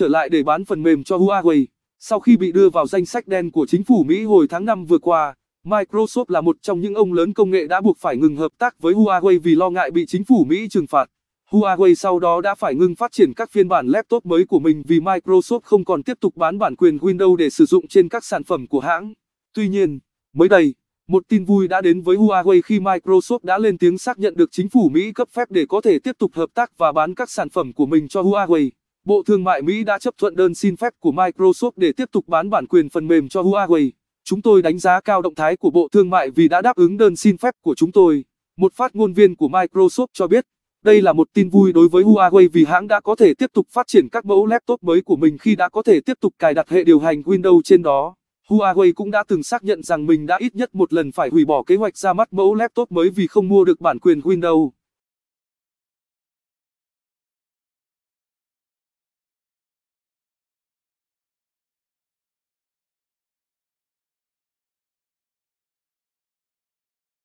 Trở lại để bán phần mềm cho Huawei, sau khi bị đưa vào danh sách đen của chính phủ Mỹ hồi tháng 5 vừa qua, Microsoft là một trong những ông lớn công nghệ đã buộc phải ngừng hợp tác với Huawei vì lo ngại bị chính phủ Mỹ trừng phạt. Huawei sau đó đã phải ngừng phát triển các phiên bản laptop mới của mình vì Microsoft không còn tiếp tục bán bản quyền Windows để sử dụng trên các sản phẩm của hãng. Tuy nhiên, mới đây, một tin vui đã đến với Huawei khi Microsoft đã lên tiếng xác nhận được chính phủ Mỹ cấp phép để có thể tiếp tục hợp tác và bán các sản phẩm của mình cho Huawei. Bộ Thương mại Mỹ đã chấp thuận đơn xin phép của Microsoft để tiếp tục bán bản quyền phần mềm cho Huawei. Chúng tôi đánh giá cao động thái của Bộ Thương mại vì đã đáp ứng đơn xin phép của chúng tôi. Một phát ngôn viên của Microsoft cho biết, đây là một tin vui đối với Huawei vì hãng đã có thể tiếp tục phát triển các mẫu laptop mới của mình khi đã có thể tiếp tục cài đặt hệ điều hành Windows trên đó. Huawei cũng đã từng xác nhận rằng mình đã ít nhất một lần phải hủy bỏ kế hoạch ra mắt mẫu laptop mới vì không mua được bản quyền Windows.